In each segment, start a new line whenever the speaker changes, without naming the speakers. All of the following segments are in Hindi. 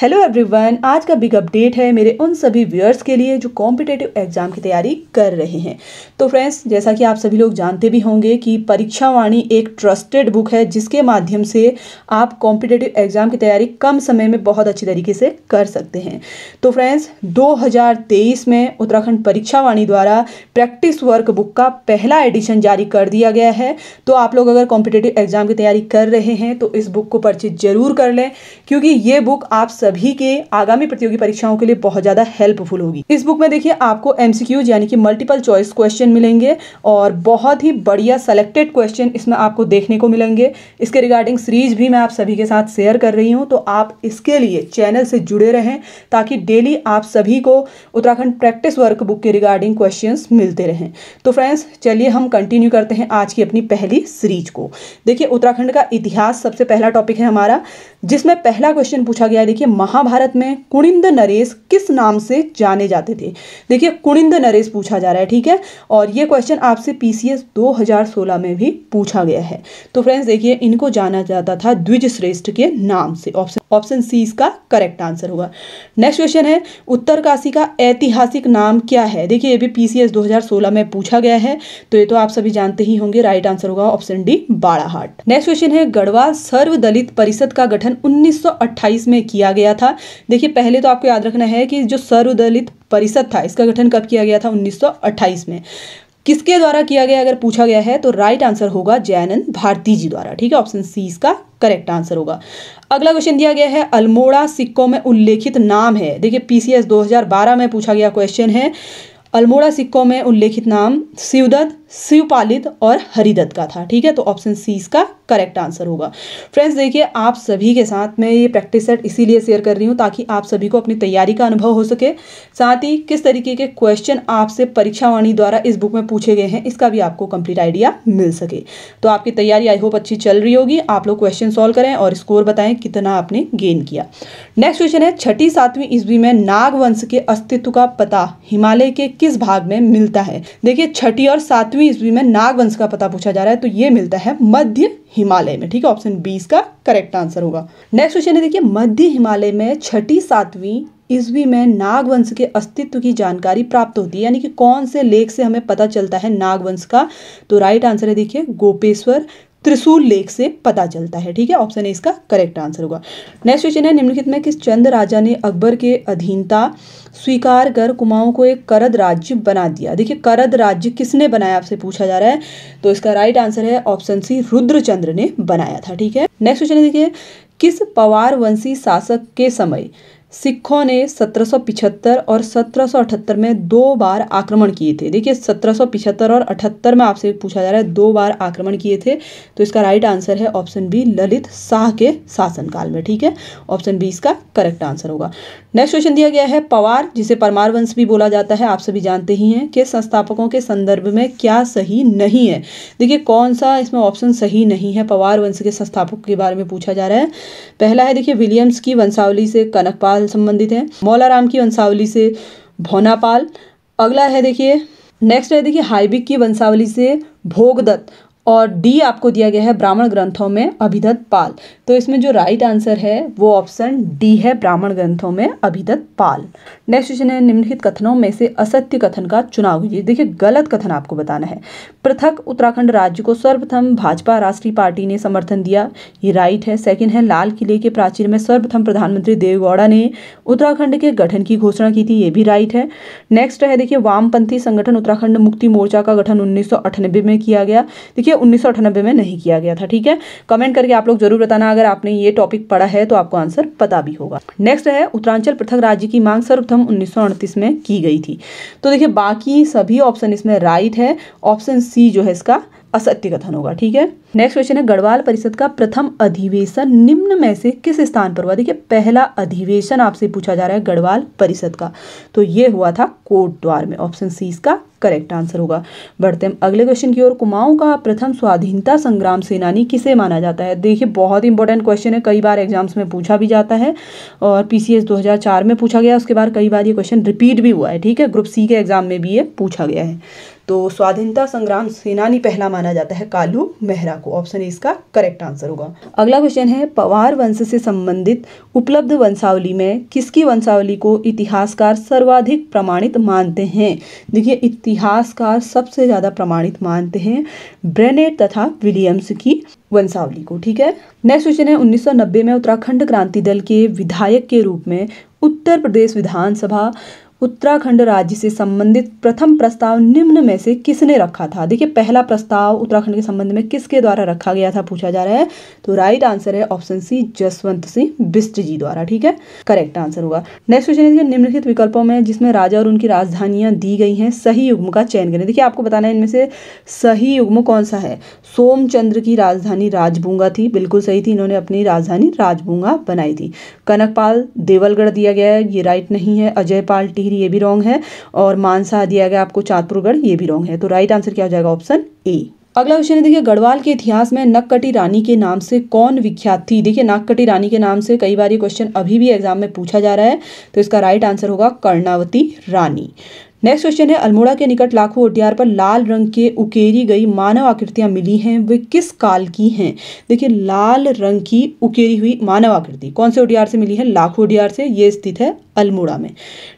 हेलो एवरीवन आज का बिग अपडेट है मेरे उन सभी व्यूअर्स के लिए जो कॉम्पिटेटिव एग्जाम की तैयारी कर रहे हैं तो फ्रेंड्स जैसा कि आप सभी लोग जानते भी होंगे कि परीक्षा वाणी एक ट्रस्टेड बुक है जिसके माध्यम से आप कॉम्पिटेटिव एग्जाम की तैयारी कम समय में बहुत अच्छी तरीके से कर सकते हैं तो फ्रेंड्स दो में उत्तराखंड परीक्षा वाणी द्वारा प्रैक्टिस वर्क बुक का पहला एडिशन जारी कर दिया गया है तो आप लोग अगर कॉम्पिटेटिव एग्जाम की तैयारी कर रहे हैं तो इस बुक को परचेज जरूर कर लें क्योंकि ये बुक आप सभी के आगामी प्रतियोगी परीक्षाओं के लिए बहुत ज़्यादा हेल्पफुल होगी इस बुक में देखिए आपको एमसीक्यू यानी कि मल्टीपल चॉइस क्वेश्चन मिलेंगे और बहुत ही बढ़िया सेलेक्टेड क्वेश्चन इसमें आपको देखने को मिलेंगे इसके रिगार्डिंग सीरीज भी मैं आप सभी के साथ शेयर कर रही हूँ तो आप इसके लिए चैनल से जुड़े रहें ताकि डेली आप सभी को उत्तराखंड प्रैक्टिस वर्क बुक के रिगार्डिंग क्वेश्चन मिलते रहें तो फ्रेंड्स चलिए हम कंटिन्यू करते हैं आज की अपनी पहली सीरीज को देखिए उत्तराखंड का इतिहास सबसे पहला टॉपिक है हमारा जिसमें पहला क्वेश्चन पूछा गया देखिए महाभारत में कुणिंद नरेश किस नाम से जाने जाते थे देखिए कुणिंद नरेश पूछा जा रहा है ठीक है और ये क्वेश्चन आपसे पीसीएस 2016 में भी पूछा गया है तो फ्रेंड्स देखिए इनको जाना जाता था द्विज श्रेष्ठ के नाम से ऑप्शन ऑप्शन सी इसका करेक्ट आंसर होगा नेक्स्ट क्वेश्चन है उत्तरकाशी का ऐतिहासिक नाम क्या है देखिए ये भी पीसीएस 2016 में पूछा गया है तो ये तो आप सभी जानते ही होंगे राइट आंसर होगा option D Barahat next question है गढ़वा दलित परिषद का गठन 1928 में किया गया गया था देखिए पहले तो आपको याद रखना है कि जो सर्वदलित परिषद था इसका गठन कब किया गया था 1928 में किसके द्वारा किया गया अगर पूछा गया है तो राइट आंसर होगा जयनंद भारती जी द्वारा ठीक है ऑप्शन सी इसका करेक्ट आंसर होगा अगला क्वेश्चन दिया गया है अल्मोड़ा सिक्कों में उल्लेखित नाम है देखिए पीसीएस 2012 में पूछा गया क्वेश्चन है अल्मोड़ा सिक्कों में उल्लेखित नाम शिवदत्त शिवपालित और हरिदत्त का था ठीक है तो ऑप्शन सी इसका करेक्ट आंसर होगा फ्रेंड्स देखिए आप सभी के साथ मैं ये प्रैक्टिस सेट इसीलिए शेयर कर रही हूँ ताकि आप सभी को अपनी तैयारी का अनुभव हो सके साथ ही किस तरीके के क्वेश्चन आपसे परीक्षावाणी द्वारा इस बुक में पूछे गए हैं इसका भी आपको कंप्लीट आइडिया मिल सके तो आपकी तैयारी आई होप अच्छी चल रही होगी आप लोग क्वेश्चन सॉल्व करें और स्कोर बताएं कितना आपने गेन किया नेक्स्ट क्वेश्चन है छठी सातवीं ईस्वी में नागवंश के अस्तित्व का पता हिमालय के किस भाग में मिलता है देखिए छठी और सातवीं सातवीं ईस्वी में नागवंश का पता पूछा जा रहा है तो ये मिलता है मध्य हिमालय में ठीक है ऑप्शन बीस का करेक्ट आंसर होगा नेक्स्ट क्वेश्चन है देखिए मध्य हिमालय में छठी सातवीं ईस्वी में नागवंश के अस्तित्व की जानकारी प्राप्त होती है यानी कि कौन से लेख से हमें पता चलता है नागवंश का तो राइट आंसर है देखिए गोपेश्वर त्रिशूल लेख से पता चलता है ठीक है ऑप्शन ए इसका करेक्ट आंसर होगा नेक्स्ट क्वेश्चन है निम्नलिखित में किस चंद राजा ने अकबर के अधीनता स्वीकार कर कुमाऊं को एक करद राज्य बना दिया देखिए करद राज्य किसने बनाया आपसे पूछा जा रहा है तो इसका राइट आंसर है ऑप्शन सी रुद्रचंद्र ने बनाया था ठीक है नेक्स्ट क्वेश्चन है देखिए किस पवार वंशी शासक के समय सिखों ने 1775 और 1778 में दो बार आक्रमण किए थे देखिए 1775 और 78 में आपसे पूछा जा रहा है दो बार आक्रमण किए थे तो इसका राइट आंसर है ऑप्शन बी ललित शाह के शासनकाल में ठीक है ऑप्शन बी इसका करेक्ट आंसर होगा नेक्स्ट क्वेश्चन दिया गया है पवार जिसे परमार वंश भी बोला जाता है आप सभी जानते ही हैं कि संस्थापकों के संदर्भ में क्या सही नहीं है देखिए कौन सा इसमें ऑप्शन सही नहीं है पवार वंश के संस्थापक के बारे में पूछा जा रहा है पहला है देखिए विलियम्स की वंशावली से कनकपाल पाल संबंधित है मौलाराम की वंशावली से भोनापाल अगला है देखिए नेक्स्ट है देखिए हाइबिक की वंशावली से भोगदत्त और डी आपको दिया गया है ब्राह्मण ग्रंथों में अभिधत पाल तो इसमें जो राइट आंसर है वो ऑप्शन डी है ब्राह्मण ग्रंथों में अभिधत पाल नेक्स्ट क्वेश्चन है निम्नलिखित कथनों में से असत्य कथन का चुनाव कीजिए देखिए गलत कथन आपको बताना है पृथक उत्तराखंड राज्य को सर्वप्रथम भाजपा राष्ट्रीय पार्टी ने समर्थन दिया ये राइट है सेकेंड है लाल किले के प्राचीर में सर्वप्रथम प्रधानमंत्री देवगौड़ा ने उत्तराखंड के गठन की घोषणा की थी ये भी राइट है नेक्स्ट है देखिए वामपंथी संगठन उत्तराखंड मुक्ति मोर्चा का गठन उन्नीस में किया गया देखिए उन्नीस में नहीं किया गया था ठीक है कमेंट करके आप लोग जरूर बताना अगर आपने ये टॉपिक पढ़ा है तो आपको आंसर पता भी होगा नेक्स्ट है उत्तरांचल पृथक राज्य की मांग सर्वप्रथम उन्नीस में की गई थी तो देखिए बाकी सभी ऑप्शन इसमें राइट है ऑप्शन सी जो है इसका असत्य कथन होगा ठीक है नेक्स्ट क्वेश्चन है गढ़वाल परिषद का प्रथम अधिवेशन निम्न में से किस स्थान पर हुआ देखिए पहला अधिवेशन आपसे पूछा जा रहा है गढ़वाल परिषद का तो ये हुआ था कोट द्वार में ऑप्शन सी इसका करेक्ट आंसर होगा बढ़ते हम अगले क्वेश्चन की ओर कुमाऊं का प्रथम स्वाधीनता संग्राम सेनानी किसे माना जाता है देखिए बहुत इंपॉर्टेंट क्वेश्चन है कई बार एग्जाम्स में पूछा भी जाता है और पीसीएस 2004 में पूछा गया उसके बाद कई बार ये क्वेश्चन रिपीट भी हुआ है ठीक है ग्रुप सी के एग्जाम में भी ये पूछा गया है तो स्वाधीनता संग्राम सेनानी पहला माना जाता है कालू मेहरा को ऑप्शन ए इसका करेक्ट आंसर होगा अगला क्वेश्चन है पवार वंश से संबंधित उपलब्ध वंशावली में किसकी वंशावली को इतिहासकार सर्वाधिक प्रमाणित मानते हैं देखिए इतिहासकार सबसे ज़्यादा प्रमाणित मानते हैं ब्रेनेट तथा विलियम्स की वंशावली को ठीक है नेक्स्ट क्वेश्चन है 1990 में उत्तराखंड क्रांति दल के विधायक के रूप में उत्तर प्रदेश विधानसभा उत्तराखंड राज्य से संबंधित प्रथम प्रस्ताव निम्न में से किसने रखा था देखिए पहला प्रस्ताव उत्तराखंड के संबंध में किसके द्वारा रखा गया था पूछा जा रहा है तो राइट आंसर है ऑप्शन सी जसवंत सिंह बिस्ट जी द्वारा ठीक है करेक्ट आंसर होगा नेक्स्ट क्वेश्चन देखिए निम्नलिखित विकल्पों में जिसमें राजा और उनकी राजधानियां दी गई हैं सही युग्म का चयन करें देखिए आपको बताना है इनमें से सही युग्म कौन सा है सोमचंद्र की राजधानी राजभूंगा थी बिल्कुल सही थी इन्होंने अपनी राजधानी राजभूंगा बनाई थी कनकपाल देवलगढ़ दिया गया है ये राइट नहीं है अजयपाल टी डिग्री ये भी रॉन्ग है और मानसा दिया गया आपको चाँदपुरगढ़ ये भी रॉन्ग है तो राइट आंसर क्या हो जाएगा ऑप्शन ए अगला क्वेश्चन है देखिए गढ़वाल के इतिहास में नक्कटी रानी के नाम से कौन विख्यात थी देखिए नाककटी रानी के नाम से कई बार ये क्वेश्चन अभी भी एग्जाम में पूछा जा रहा है तो इसका राइट आंसर होगा कर्णावती रानी नेक्स्ट क्वेश्चन है अल्मोड़ा के निकट लाखू उटियार पर लाल रंग के उकेरी गई मानव आकृतियां मिली हैं वे किस काल की हैं देखिए लाल रंग की उकेरी हुई मानव आकृति कौन से उडियार से मिली है लाखू उडियार से ये स्थित है अल्मोड़ा में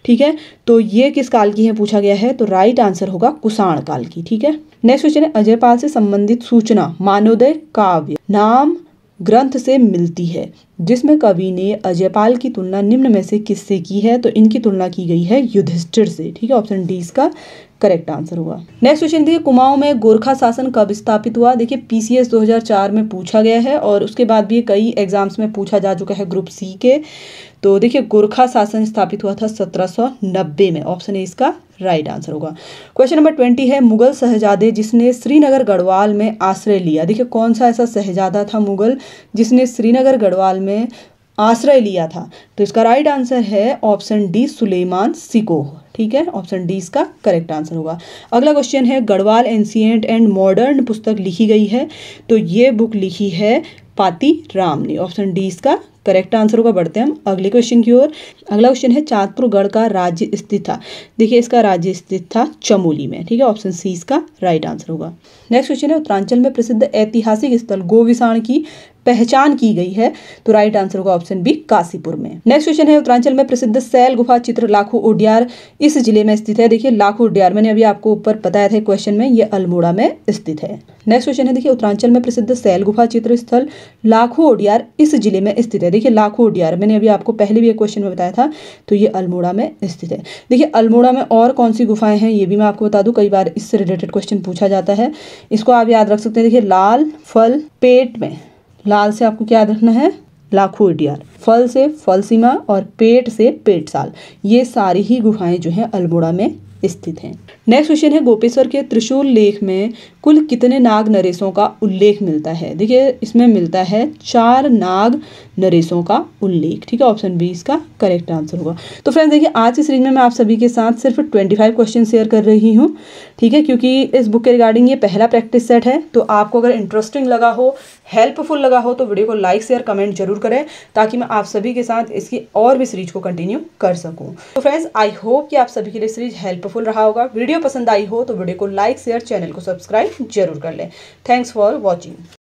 ठीक है तो ये किस काल की है पूछा गया है तो राइट आंसर होगा कुषाण काल की ठीक है नेक्स्ट क्वेश्चन है अजयपाल से संबंधित सूचना मानोदय काव्य नाम ग्रंथ से मिलती है जिसमें कवि ने अजयपाल की तुलना निम्न में से किससे की है तो इनकी तुलना की गई है युधिष्ठिर से ठीक है ऑप्शन डी इसका करेक्ट आंसर हुआ नेक्स्ट क्वेश्चन देखिए कुमाऊं में गोरखा शासन कब स्थापित हुआ देखिए पीसीएस 2004 में पूछा गया है और उसके बाद भी कई एग्जाम्स में पूछा जा चुका है ग्रुप सी के तो देखिए गोरखा शासन स्थापित हुआ था 1790 में ऑप्शन ए इसका राइट आंसर होगा क्वेश्चन नंबर ट्वेंटी है मुगल शहजादे जिसने श्रीनगर गढ़वाल में आश्रय लिया देखिए कौन सा ऐसा शहजादा था मुगल जिसने श्रीनगर गढ़वाल में आश्रय लिया था तो इसका राइट आंसर है ऑप्शन डी सुलेमान सिकोह ठीक है ऑप्शन डी इसका करेक्ट आंसर होगा अगला क्वेश्चन है गढ़वाल एंशियंट एंड मॉडर्न पुस्तक लिखी गई है तो ये बुक लिखी है पाती राम ने ऑप्शन डी इसका करेक्ट आंसर होगा बढ़ते हैं हम अगले क्वेश्चन की ओर अगला क्वेश्चन है चाँदपुरगढ़ का राज्य स्थित था देखिए इसका राज्य स्थित था चमोली में ठीक है ऑप्शन सी इसका राइट आंसर होगा नेक्स्ट क्वेश्चन है उत्तरांचल में प्रसिद्ध ऐतिहासिक स्थल गोविसाण की पहचान की गई है तो राइट आंसर होगा ऑप्शन बी काशीपुर में नेक्स्ट क्वेश्चन है उत्तरांचल में प्रसिद्ध सैल गुफा चित्र लाखू उडियार इस जिले में स्थित है देखिए लाखू उडियार मैंने अभी आपको ऊपर बताया था क्वेश्चन में ये अल्मोड़ा में स्थित है नेक्स्ट क्वेश्चन है देखिए उत्तरांचल में प्रसिद्ध सैल गुफा चित्र स्थल लाखो उडियार इस जिले में स्थित है देखिए लाखो उडियार मैंने अभी आपको पहले भी एक क्वेश्चन में बताया था तो ये अल्मोड़ा में स्थित है देखिए अल्मोड़ा में और कौन सी गुफाएं हैं ये भी मैं आपको बता दूं कई बार इससे रिलेटेड क्वेश्चन पूछा जाता है इसको आप याद रख सकते हैं देखिए लाल फल पेट में लाल से आपको क्या याद रखना है लाखों डियर फल से फलसीमा और पेट से पेट साल ये सारी ही गुफाएं जो है अल्मोड़ा में स्थित हैं नेक्स्ट क्वेश्चन है गोपेश्वर के त्रिशूल लेख में कुल कितने नाग नरेशों का उल्लेख मिलता है देखिए इसमें मिलता है चार नाग नरेशों का उल्लेख ठीक है ऑप्शन बी इसका करेक्ट आंसर होगा तो फ्रेंड्स देखिए आज की सीरीज में मैं आप सभी के साथ सिर्फ ट्वेंटी फाइव क्वेश्चन शेयर कर रही हूँ ठीक है क्योंकि इस बुक के रिगार्डिंग ये पहला प्रैक्टिस सेट है तो आपको अगर इंटरेस्टिंग लगा हो हेल्पफुल लगा हो तो वीडियो को लाइक शेयर कमेंट जरूर करें ताकि मैं आप सभी के साथ इसकी और भी सीरीज को कंटिन्यू कर सकूँ तो फ्रेंड्स आई होप कि आप सभी के लिए सीरीज हेल्पफुल रहा होगा वीडियो वीडियो पसंद आई हो तो वीडियो को लाइक शेयर चैनल को सब्सक्राइब जरूर कर लें थैंक्स फॉर वॉचिंग